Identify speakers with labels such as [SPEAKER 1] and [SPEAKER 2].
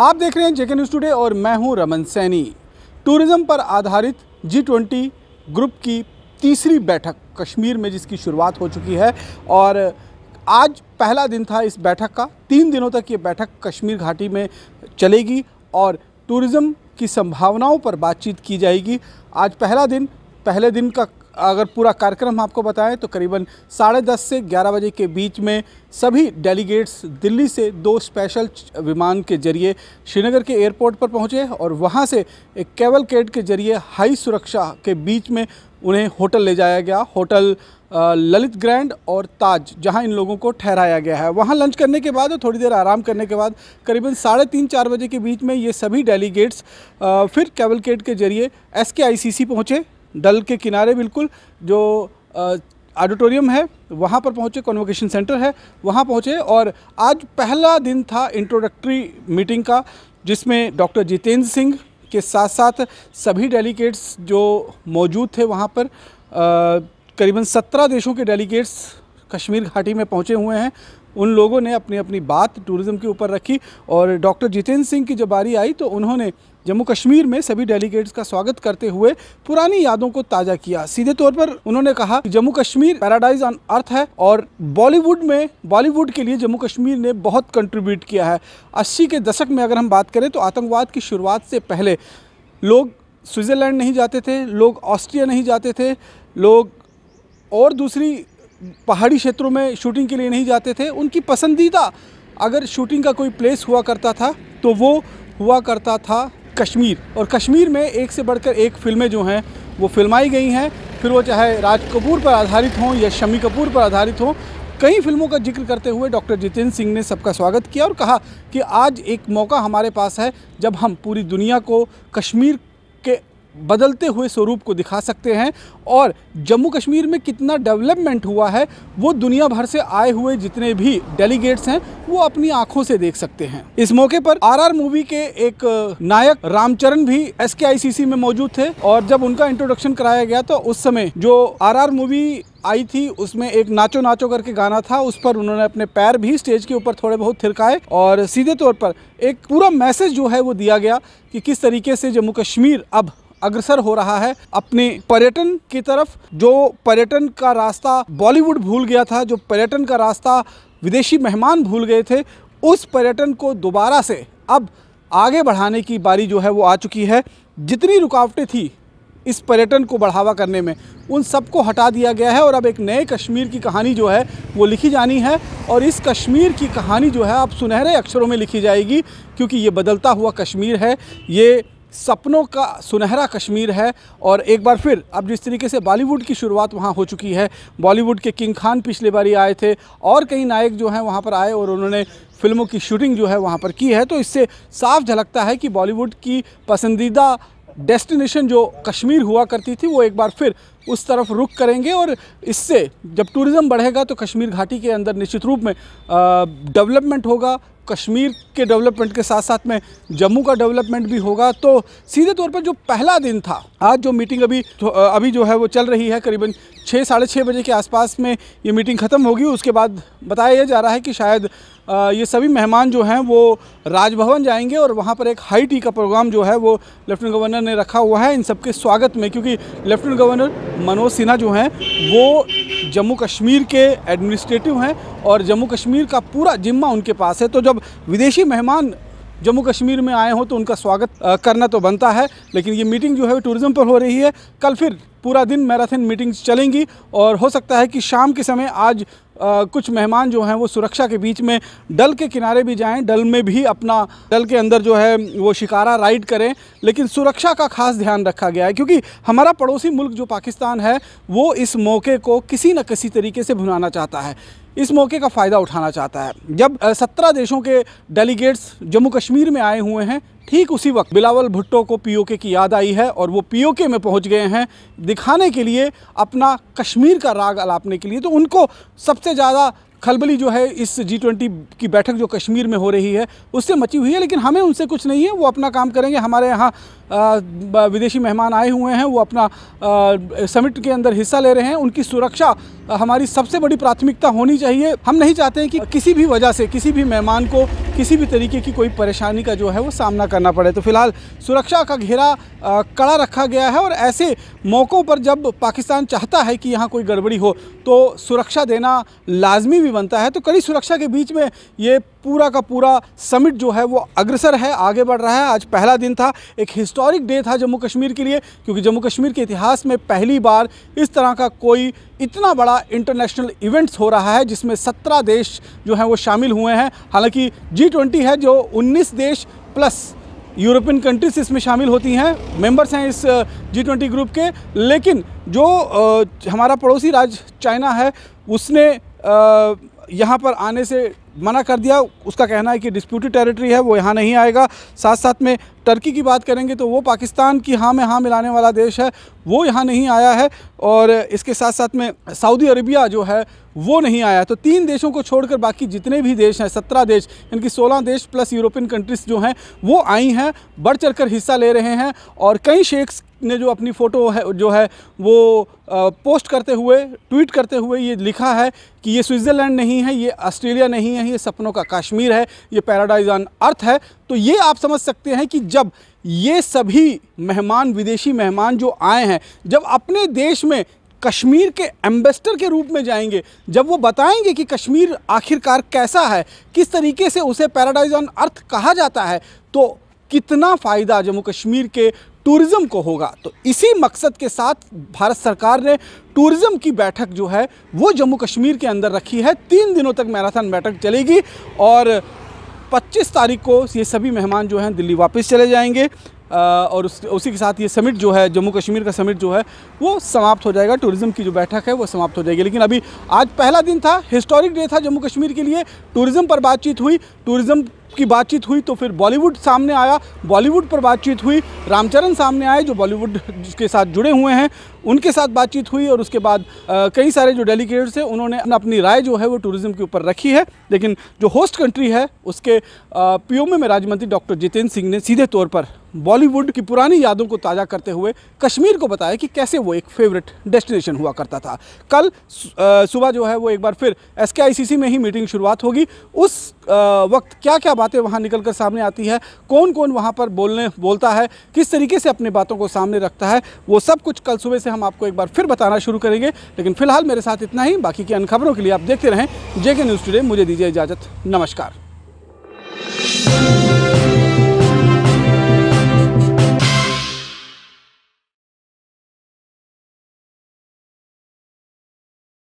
[SPEAKER 1] आप देख रहे हैं जेके न्यूज़ टुडे और मैं हूं रमन सैनी टूरिज़्म पर आधारित जी ट्वेंटी ग्रुप की तीसरी बैठक कश्मीर में जिसकी शुरुआत हो चुकी है और आज पहला दिन था इस बैठक का तीन दिनों तक ये बैठक कश्मीर घाटी में चलेगी और टूरिज़्म की संभावनाओं पर बातचीत की जाएगी आज पहला दिन पहले दिन का अगर पूरा कार्यक्रम आपको बताएं तो करीबन साढ़े दस से ग्यारह बजे के बीच में सभी डेलीगेट्स दिल्ली से दो स्पेशल विमान के जरिए श्रीनगर के एयरपोर्ट पर पहुंचे और वहां से एक केवल केट के जरिए हाई सुरक्षा के बीच में उन्हें होटल ले जाया गया होटल ललित ग्रैंड और ताज जहां इन लोगों को ठहराया गया है वहां लंच करने के बाद और थोड़ी देर आराम करने के बाद करीबन साढ़े तीन चार बजे के बीच में ये सभी डेलीगेट्स फिर केवल केट के जरिए एस के आई सी सी पहुँचे डल के किनारे बिल्कुल जो ऑडिटोरियम है वहाँ पर पहुँचे कन्वोकेशन सेंटर है वहाँ पहुँचे और आज पहला दिन था इंट्रोडक्टरी मीटिंग का जिसमें डॉक्टर जितेंद्र सिंह के साथ साथ सभी डेलीगेट्स जो मौजूद थे वहाँ पर करीबन सत्रह देशों के डेलीगेट्स कश्मीर घाटी में पहुँचे हुए हैं उन लोगों ने अपनी अपनी बात टूरिज़्म के ऊपर रखी और डॉक्टर जितेंद्र सिंह की जब बारी आई तो उन्होंने जम्मू कश्मीर में सभी डेलीगेट्स का स्वागत करते हुए पुरानी यादों को ताज़ा किया सीधे तौर पर उन्होंने कहा कि Jammu Kashmir paradise on earth है और बॉलीवुड में बॉलीवुड के लिए जम्मू कश्मीर ने बहुत कंट्रीब्यूट किया है अस्सी के दशक में अगर हम बात करें तो आतंकवाद की शुरुआत से पहले लोग स्विट्ज़रलैंड नहीं जाते थे लोग ऑस्ट्रिया नहीं जाते थे लोग और दूसरी पहाड़ी क्षेत्रों में शूटिंग के लिए नहीं जाते थे उनकी पसंदीदा अगर शूटिंग का कोई प्लेस हुआ करता था तो वो हुआ करता था कश्मीर और कश्मीर में एक से बढ़कर एक फिल्में जो हैं वो फिल्माई गई हैं फिर वो चाहे राज कपूर पर आधारित हों या शमी कपूर पर आधारित हों कई फिल्मों का जिक्र करते हुए डॉक्टर जितेंद्र सिंह ने सबका स्वागत किया और कहा कि आज एक मौका हमारे पास है जब हम पूरी दुनिया को कश्मीर बदलते हुए स्वरूप को दिखा सकते हैं और जम्मू कश्मीर में कितना डेवलपमेंट हुआ है वो दुनिया भर से आए हुए जितने भी डेलीगेट्स हैं वो अपनी आंखों से देख सकते हैं इस मौके पर आरआर मूवी के एक नायक रामचरण भी एस में मौजूद थे और जब उनका इंट्रोडक्शन कराया गया तो उस समय जो आर मूवी आई थी उसमें एक नाचो नाचो करके गाना था उस पर उन्होंने अपने पैर भी स्टेज के ऊपर थोड़े बहुत थिरकाए और सीधे तौर पर एक पूरा मैसेज जो है वो दिया गया कि किस तरीके से जम्मू कश्मीर अब अग्रसर हो रहा है अपने पर्यटन की तरफ जो पर्यटन का रास्ता बॉलीवुड भूल गया था जो पर्यटन का रास्ता विदेशी मेहमान भूल गए थे उस पर्यटन को दोबारा से अब आगे बढ़ाने की बारी जो है वो आ चुकी है जितनी रुकावटें थी इस पर्यटन को बढ़ावा करने में उन सबको हटा दिया गया है और अब एक नए कश्मीर की कहानी जो है वो लिखी जानी है और इस कश्मीर की कहानी जो है अब सुनहरे अक्षरों में लिखी जाएगी क्योंकि ये बदलता हुआ कश्मीर है ये सपनों का सुनहरा कश्मीर है और एक बार फिर अब जिस तरीके से बॉलीवुड की शुरुआत वहाँ हो चुकी है बॉलीवुड के किंग खान पिछले बारी आए थे और कई नायक जो हैं वहाँ पर आए और उन्होंने फिल्मों की शूटिंग जो है वहाँ पर की है तो इससे साफ झलकता है कि बॉलीवुड की पसंदीदा डेस्टिनेशन जो कश्मीर हुआ करती थी वो एक बार फिर उस तरफ रुख करेंगे और इससे जब टूरिज़्म बढ़ेगा तो कश्मीर घाटी के अंदर निश्चित रूप में डेवलपमेंट होगा कश्मीर के डेवलपमेंट के साथ साथ में जम्मू का डेवलपमेंट भी होगा तो सीधे तौर पर जो पहला दिन था आज जो मीटिंग अभी तो अभी जो है वो चल रही है करीबन छः साढ़े छः बजे के आसपास में ये मीटिंग ख़त्म होगी उसके बाद बताया जा रहा है कि शायद ये सभी मेहमान जो हैं वो राजभवन जाएंगे और वहाँ पर एक हाई टी का प्रोग्राम जो है वो लेफ्टिनेंट गवर्नर ने रखा हुआ है इन सबके स्वागत में क्योंकि लेफ्टिनेंट गवर्नर मनोज सिन्हा जो हैं वो जम्मू कश्मीर के एडमिनिस्ट्रेटिव हैं और जम्मू कश्मीर का पूरा जिम्मा उनके पास है तो जब विदेशी मेहमान जम्मू कश्मीर में आए हों तो उनका स्वागत करना तो बनता है लेकिन ये मीटिंग जो है टूरिज़्म पर हो रही है कल फिर पूरा दिन मैराथन मीटिंग्स चलेंगी और हो सकता है कि शाम के समय आज आ, कुछ मेहमान जो हैं वो सुरक्षा के बीच में डल के किनारे भी जाएं डल में भी अपना डल के अंदर जो है वो शिकारा राइड करें लेकिन सुरक्षा का खास ध्यान रखा गया है क्योंकि हमारा पड़ोसी मुल्क जो पाकिस्तान है वो इस मौके को किसी न किसी तरीके से भुनाना चाहता है इस मौके का फ़ायदा उठाना चाहता है जब सत्रह देशों के डेलीगेट्स जम्मू कश्मीर में आए हुए हैं ठीक उसी वक्त बिलावल भुट्टो को पीओके की याद आई है और वो पीओके में पहुंच गए हैं दिखाने के लिए अपना कश्मीर का राग अलापने के लिए तो उनको सबसे ज़्यादा खलबली जो है इस जी ट्वेंटी की बैठक जो कश्मीर में हो रही है उससे मची हुई है लेकिन हमें उनसे कुछ नहीं है वो अपना काम करेंगे हमारे यहाँ विदेशी मेहमान आए हुए हैं वो अपना समिट के अंदर हिस्सा ले रहे हैं उनकी सुरक्षा हमारी सबसे बड़ी प्राथमिकता होनी चाहिए हम नहीं चाहते हैं कि किसी भी वजह से किसी भी मेहमान को किसी भी तरीके की कोई परेशानी का जो है वो सामना करना पड़े तो फिलहाल सुरक्षा का घेरा कड़ा रखा गया है और ऐसे मौक़ों पर जब पाकिस्तान चाहता है कि यहाँ कोई गड़बड़ी हो तो सुरक्षा देना लाजमी भी बनता है तो कड़ी सुरक्षा के बीच में ये पूरा का पूरा समिट जो है वो अग्रसर है आगे बढ़ रहा है आज पहला दिन था एक हिस्टोरिक डे था जम्मू कश्मीर के लिए क्योंकि जम्मू कश्मीर के इतिहास में पहली बार इस तरह का कोई इतना बड़ा इंटरनेशनल इवेंट्स हो रहा है जिसमें सत्रह देश जो हैं वो शामिल हुए हैं हालांकि जी ट्वेंटी है जो उन्नीस देश प्लस यूरोपियन कंट्रीज इसमें शामिल होती हैं मेंबर्स हैं इस जी ट्वेंटी ग्रुप के लेकिन जो हमारा पड़ोसी राज्य चाइना है उसने यहाँ पर आने से मना कर दिया उसका कहना है कि डिस्प्यूटेड टेरिटरी है वो यहाँ नहीं आएगा साथ साथ में टर्की की बात करेंगे तो वो पाकिस्तान की हाँ में हाँ मिलाने वाला देश है वो यहाँ नहीं आया है और इसके साथ साथ में सऊदी अरबिया जो है वो नहीं आया तो तीन देशों को छोड़कर बाकी जितने भी देश हैं सत्रह देश इनकी सोलह देश प्लस यूरोपियन कंट्रीज़ जो हैं वो आई हैं बढ़ चढ़ हिस्सा ले रहे हैं और कई शेख्स ने जो अपनी फ़ोटो है जो है वो पोस्ट करते हुए ट्वीट करते हुए ये लिखा है कि ये स्विट्ज़रलैंड नहीं है ये ऑस्ट्रेलिया नहीं है ये सपनों का कश्मीर है ये पैराडाइज ऑन अर्थ है तो ये आप समझ सकते हैं कि जब ये सभी मेहमान विदेशी मेहमान जो आए हैं जब अपने देश में कश्मीर के एम्बेसडर के रूप में जाएंगे जब वो बताएंगे कि कश्मीर आखिरकार कैसा है किस तरीके से उसे पैराडाइज ऑन अर्थ कहा जाता है तो कितना फ़ायदा जम्मू कश्मीर के टूरिज़्म को होगा तो इसी मकसद के साथ भारत सरकार ने टूरिज़्म की बैठक जो है वो जम्मू कश्मीर के अंदर रखी है तीन दिनों तक मैराथन बैठक चलेगी और 25 तारीख को ये सभी मेहमान जो हैं दिल्ली वापस चले जाएंगे और उस उसी के साथ ये समिट जो है जम्मू कश्मीर का समिट जो है वो समाप्त हो जाएगा टूरिज़्म की जो बैठक है वो समाप्त हो जाएगी लेकिन अभी आज पहला दिन था हिस्टोरिक डे था जम्मू कश्मीर के लिए टूरिज़्म पर बातचीत हुई टूरिज़्म की बातचीत हुई तो फिर बॉलीवुड सामने आया बॉलीवुड पर बातचीत हुई रामचरण सामने आए जो बॉलीवुड के साथ जुड़े हुए हैं उनके साथ बातचीत हुई और उसके बाद कई सारे जो डेलीगेट्स हैं उन्होंने अपनी राय जो है वो टूरिज़्म के ऊपर रखी है लेकिन जो होस्ट कंट्री है उसके पीओमे में राज्य मंत्री डॉक्टर जितेंद्र सिंह ने सीधे तौर पर बॉलीवुड की पुरानी यादों को ताज़ा करते हुए कश्मीर को बताया कि कैसे वो एक फेवरेट डेस्टिनेशन हुआ करता था कल सुबह जो है वो एक बार फिर एस में ही मीटिंग शुरुआत होगी उस वक्त क्या क्या बातें वहाँ निकल कर सामने आती है कौन कौन वहाँ पर बोलने बोलता है किस तरीके से अपनी बातों को सामने रखता है वो सब कुछ कल सुबह से हम आपको एक बार फिर बताना शुरू करेंगे लेकिन फिलहाल मेरे साथ इतना ही बाकी की अन खबरों के लिए आप देखते रहें जेके न्यूज़ टुडे मुझे दीजिए इजाज़त नमस्कार